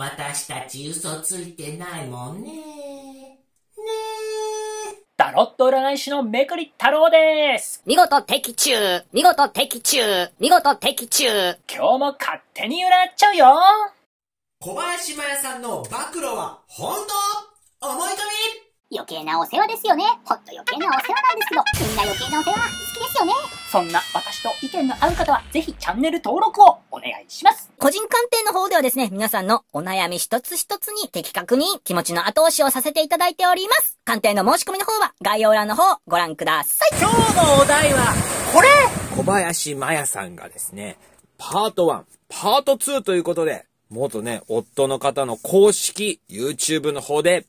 私たち嘘ついてないもんね。ねタロット占い師のめくり太郎です。見事的中見事的中見事的中今日も勝手に占っちゃうよ小林麻耶さんの暴露は本当思い込み余計なお世話ですよね。ほんと余計なお世話なんですけど、みんな余計なお世話好きですよね。そんな私と意見の合う方は、ぜひチャンネル登録をお願いします。個人鑑定の方ではですね、皆さんのお悩み一つ一つに的確に気持ちの後押しをさせていただいております。鑑定の申し込みの方は概要欄の方ご覧ください。今日のお題は、これ小林麻也さんがですね、パート1、パート2ということで、元ね、夫の方の公式 YouTube の方で、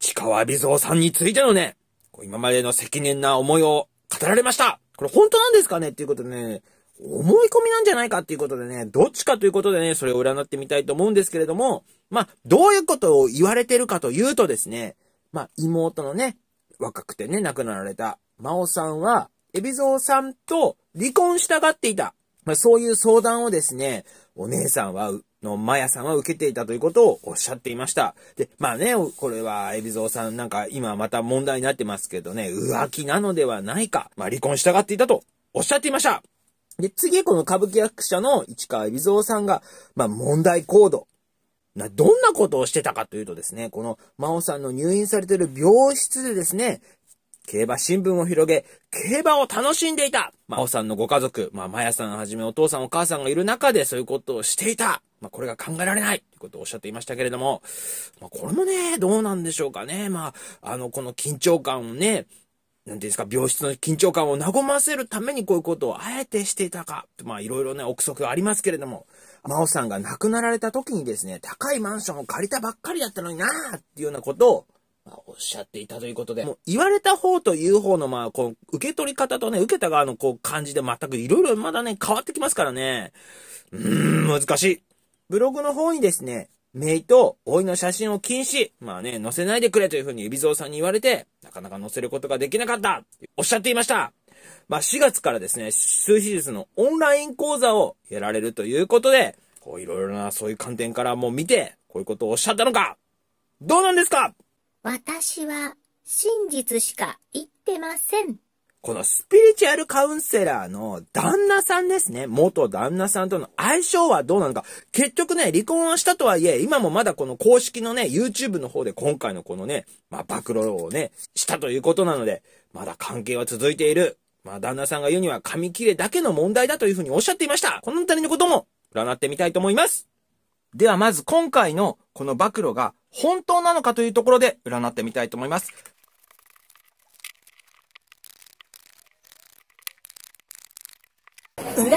近川美蔵さんについてのね、今までの責任な思いを語られましたこれ本当なんですかねっていうことでね、思い込みなんじゃないかっていうことでね、どっちかということでね、それを占ってみたいと思うんですけれども、まあ、どういうことを言われてるかというとですね、まあ、妹のね、若くてね、亡くなられた、真央さんは、海老蔵さんと離婚したがっていた。まあ、そういう相談をですね、お姉さんはのマヤさんは受けていたということをおっしゃっていました。で、まあね、これは、海老蔵さんなんか今また問題になってますけどね、浮気なのではないか、まあ離婚したがっていたとおっしゃっていましたで、次、この歌舞伎役者の市川海老蔵さんが、まあ問題行動。な、どんなことをしてたかというとですね、この、真央さんの入院されている病室でですね、競馬新聞を広げ、競馬を楽しんでいた真央さんのご家族、まあ、まやさんはじめお父さんお母さんがいる中でそういうことをしていたまあ、これが考えられないということをおっしゃっていましたけれども、まあ、これもね、どうなんでしょうかね。まあ、あの、この緊張感をね、なんていうんですか、病室の緊張感を和ませるためにこういうことをあえてしていたか、まあいろいろね、憶測ありますけれども、真央さんが亡くなられた時にですね、高いマンションを借りたばっかりだったのになーっていうようなことを、まあ、おっしゃっていたということで、もう言われた方という方の、まあ、こう、受け取り方とね、受けた側のこう、感じで全くいろいろまだね、変わってきますからね。うーん、難しい。ブログの方にですね、メイと老いの写真を禁止。まあね、載せないでくれというふうに海老蔵さんに言われて、なかなか載せることができなかったおっしゃっていました。まあ4月からですね、数日術のオンライン講座をやられるということで、こういろいろなそういう観点からも見て、こういうことをおっしゃったのかどうなんですか私は真実しか言ってません。このスピリチュアルカウンセラーの旦那さんですね。元旦那さんとの相性はどうなのか。結局ね、離婚はしたとはいえ、今もまだこの公式のね、YouTube の方で今回のこのね、まあ、暴露をね、したということなので、まだ関係は続いている。まあ、旦那さんが言うには紙切れだけの問題だというふうにおっしゃっていました。この辺りのことも占ってみたいと思います。ではまず今回のこの暴露が本当なのかというところで占ってみたいと思います。占うで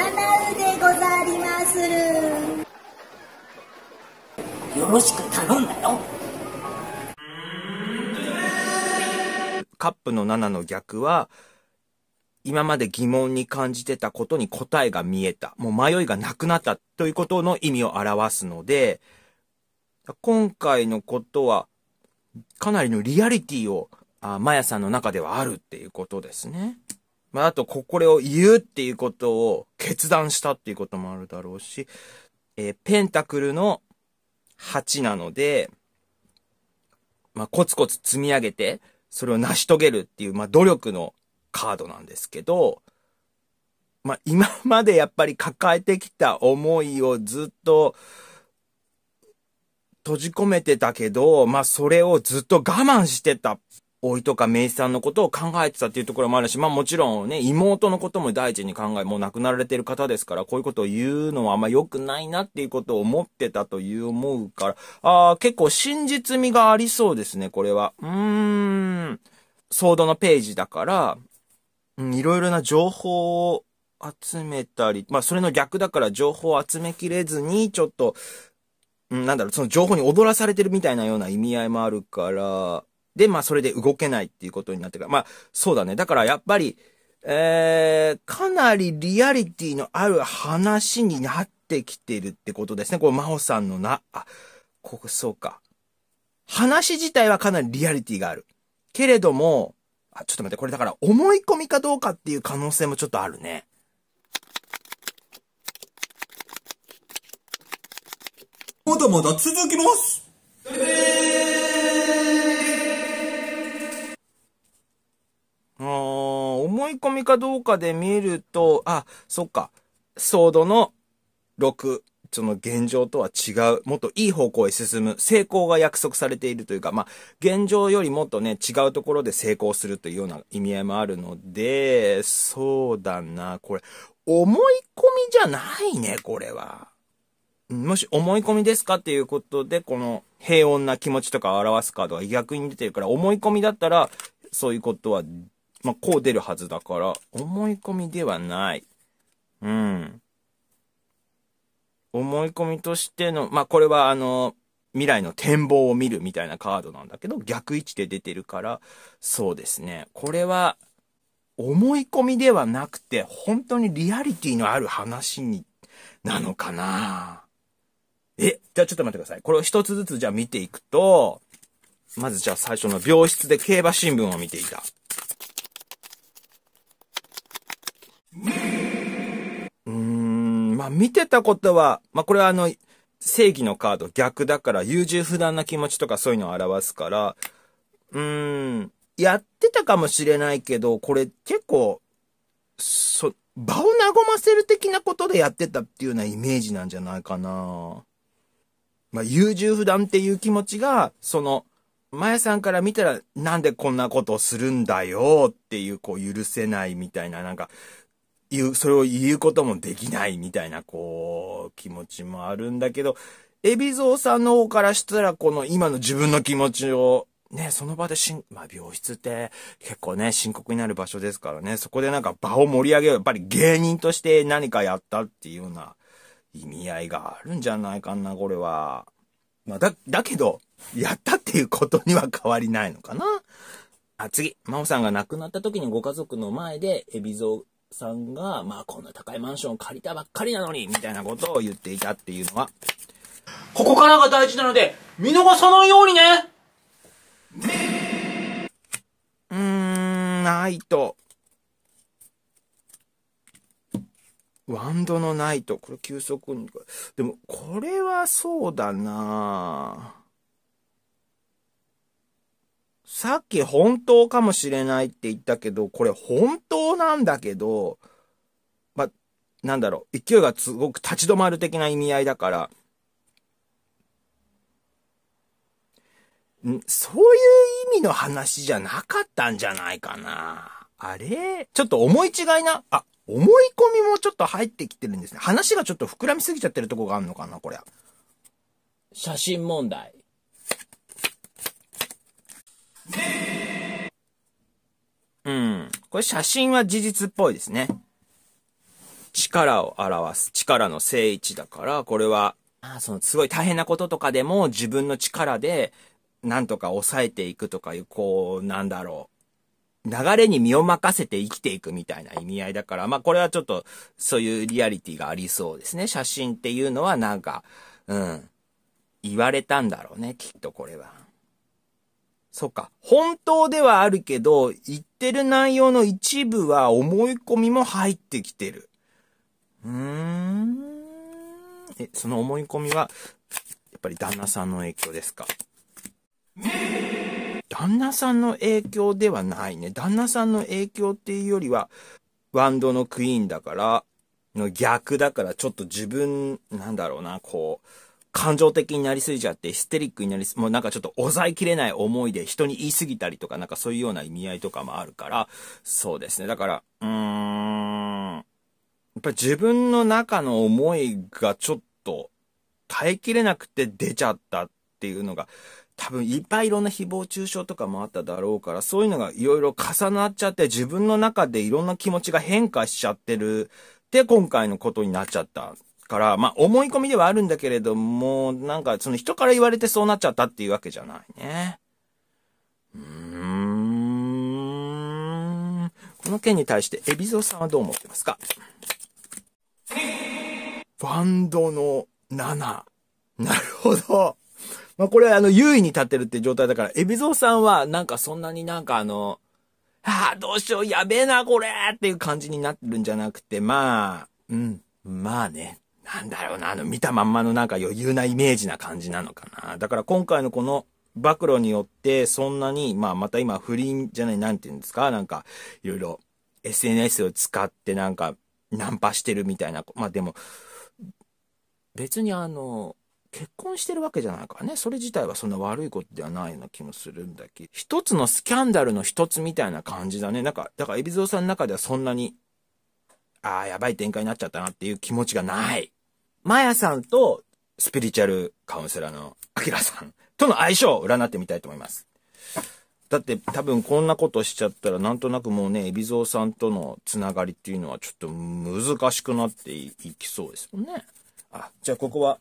ござりまするよろしく頼んだよカップの7の逆は今まで疑問に感じてたことに答えが見えた。もう迷いがなくなったということの意味を表すので、今回のことはかなりのリアリティをあマヤさんの中ではあるっていうことですね。まあ、あと、これを言うっていうことを決断したっていうこともあるだろうし、えー、ペンタクルの8なので、まあ、コツコツ積み上げて、それを成し遂げるっていう、まあ、努力のカードなんですけど、まあ、今までやっぱり抱えてきた思いをずっと閉じ込めてたけど、まあ、それをずっと我慢してた老いとか名産さんのことを考えてたっていうところもあるし、まあもちろんね、妹のことも大事に考え、もう亡くなられてる方ですから、こういうことを言うのはあんま良くないなっていうことを思ってたという思うから、ああ、結構真実味がありそうですね、これは。うーん、ソードのページだから、いろいろな情報を集めたり、まあそれの逆だから情報を集めきれずに、ちょっと、なんだろう、その情報に踊らされてるみたいなような意味合いもあるから、で、まあ、それで動けないっていうことになってから、まあ、そうだね。だからやっぱり、えー、かなりリアリティのある話になってきてるってことですね。これ、真帆さんのな、あ、ここ、そうか。話自体はかなりリアリティがある。けれども、あ、ちょっと待って、これだから思い込みかどうかっていう可能性もちょっとあるね。まだまだ続きます、えーき込みかどうかで見ると、あ、そっか、ソードの6、その現状とは違う、もっといい方向へ進む、成功が約束されているというか、まあ、現状よりもっとね、違うところで成功するというような意味合いもあるので、そうだな、これ、思い込みじゃないね、これは。もし思い込みですかっていうことで、この平穏な気持ちとかを表すカードが逆に出てるから、思い込みだったら、そういうことはまあ、こう出るはずだから、思い込みではない。うん。思い込みとしての、まあ、これはあの、未来の展望を見るみたいなカードなんだけど、逆位置で出てるから、そうですね。これは、思い込みではなくて、本当にリアリティのある話に、なのかなえ、じゃあちょっと待ってください。これを一つずつじゃあ見ていくと、まずじゃあ最初の病室で競馬新聞を見ていた。見てたことは、まあ、これはあの、正義のカード逆だから、優柔不断な気持ちとかそういうのを表すから、うーん、やってたかもしれないけど、これ結構、そ、場を和ませる的なことでやってたっていうようなイメージなんじゃないかな。まあ、優柔不断っていう気持ちが、その、まやさんから見たら、なんでこんなことをするんだよっていう、こう、許せないみたいな、なんか、言う、それを言うこともできないみたいな、こう、気持ちもあるんだけど、海老蔵さんの方からしたら、この今の自分の気持ちを、ね、その場でしん、まあ、病室って結構ね、深刻になる場所ですからね、そこでなんか場を盛り上げる、やっぱり芸人として何かやったっていうような意味合いがあるんじゃないかな、これは。まあ、だ、だけど、やったっていうことには変わりないのかな。あ、次。真央さんが亡くなった時にご家族の前で、ビゾ蔵さんが、まあ、こんな高いマンション借りたばっかりなのに、みたいなことを言っていたっていうのは、ここからが大事なので、見逃さないようにねうーん、ないと。ワンドのナイト。これ急速に。でも、これはそうだなぁ。さっき本当かもしれないって言ったけど、これ本当なんだけど、まなんだろう、勢いがすごく立ち止まる的な意味合いだから、んそういう意味の話じゃなかったんじゃないかな。あれちょっと思い違いな、あ、思い込みもちょっと入ってきてるんですね。話がちょっと膨らみすぎちゃってるとこがあるのかな、これ。写真問題。うん。これ写真は事実っぽいですね。力を表す。力の正位置だから、これは、あそのすごい大変なこととかでも自分の力でなんとか抑えていくとかいう、こう、なんだろう。流れに身を任せて生きていくみたいな意味合いだから、まあこれはちょっとそういうリアリティがありそうですね。写真っていうのはなんか、うん。言われたんだろうね、きっとこれは。そっか。本当ではあるけど、言ってる内容の一部は思い込みも入ってきてる。うーん。え、その思い込みは、やっぱり旦那さんの影響ですか旦那さんの影響ではないね。旦那さんの影響っていうよりは、ワンドのクイーンだから、の逆だから、ちょっと自分、なんだろうな、こう、感情的になりすぎちゃって、ヒステリックになりもうなんかちょっと抑えきれない思いで人に言いすぎたりとか、なんかそういうような意味合いとかもあるから、そうですね。だから、うーん、やっぱ自分の中の思いがちょっと耐えきれなくて出ちゃったっていうのが、多分いっぱいいろんな誹謗中傷とかもあっただろうから、そういうのがいろいろ重なっちゃって自分の中でいろんな気持ちが変化しちゃってるで、今回のことになっちゃったから、まあ、思い込みではあるんだけれども、なんか、その人から言われてそうなっちゃったっていうわけじゃないね。この件に対して、エビゾさんはどう思ってますかバンドの7。なるほど。まあ、これ、はあの、優位に立ってるって状態だから、エビゾさんは、なんかそんなになんかあの、ああ、どうしよう、やべえな、これっていう感じになってるんじゃなくて、まあ、うん、まあね、なんだろうな、あの、見たまんまのなんか余裕なイメージな感じなのかな。だから今回のこの、暴露によって、そんなに、まあ、また今、不倫じゃない、なんて言うんですかなんか、いろいろ、SNS を使って、なんか、ナンパしてるみたいな。まあ、でも、別にあの、結婚してるわけじゃないからね。それ自体はそんな悪いことではないような気もするんだけど。一つのスキャンダルの一つみたいな感じだね。なんか、だから、海老蔵さんの中ではそんなに、ああ、やばい展開になっちゃったなっていう気持ちがない。マヤさんとスピリチュアルカウンセラーのアキラさんとの相性を占ってみたいと思います。だって多分こんなことしちゃったらなんとなくもうね、海老蔵さんとのつながりっていうのはちょっと難しくなっていきそうですもんね。あ、じゃあここは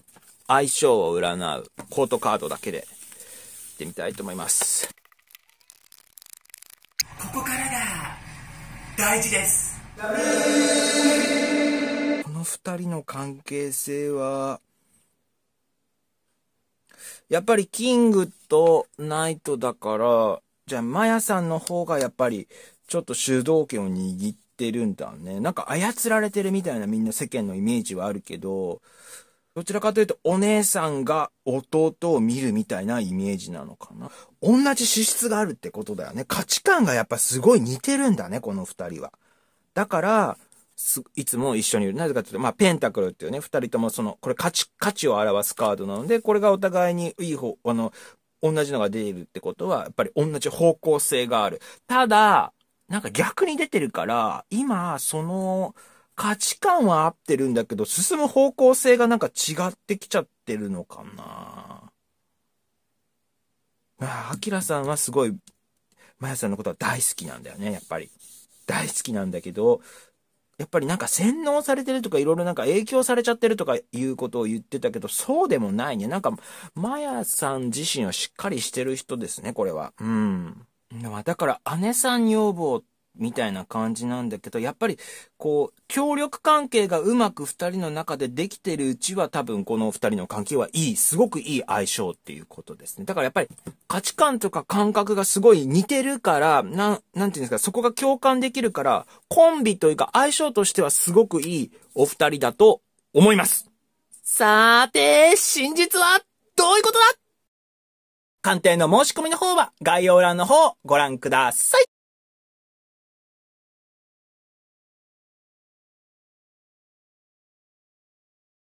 相性を占うコートカードだけで行ってみたいと思います。ここからが大事です。二人の関係性は、やっぱりキングとナイトだから、じゃあマヤさんの方がやっぱりちょっと主導権を握ってるんだね。なんか操られてるみたいなみんな世間のイメージはあるけど、どちらかというとお姉さんが弟を見るみたいなイメージなのかな。同じ資質があるってことだよね。価値観がやっぱすごい似てるんだね、この二人は。だから、す、いつも一緒にいる。なぜかというと、まあ、ペンタクルっていうね、二人ともその、これ価値、価値を表すカードなので、これがお互いにいい方、あの、同じのが出てるってことは、やっぱり同じ方向性がある。ただ、なんか逆に出てるから、今、その、価値観は合ってるんだけど、進む方向性がなんか違ってきちゃってるのかなまあ、アキラさんはすごい、マヤさんのことは大好きなんだよね、やっぱり。大好きなんだけど、やっぱりなんか洗脳されてるとかいろいろなんか影響されちゃってるとかいうことを言ってたけど、そうでもないね。なんか、マヤさん自身はしっかりしてる人ですね、これは。うん。だから、姉さん女房みたいな感じなんだけど、やっぱり、こう、協力関係がうまく二人の中でできてるうちは多分この二人の関係はいい、すごくいい相性っていうことですね。だからやっぱり価値観とか感覚がすごい似てるから、なん、なんていうんですか、そこが共感できるから、コンビというか相性としてはすごくいいお二人だと思いますさーて、真実はどういうことだ鑑定の申し込みの方は概要欄の方ご覧ください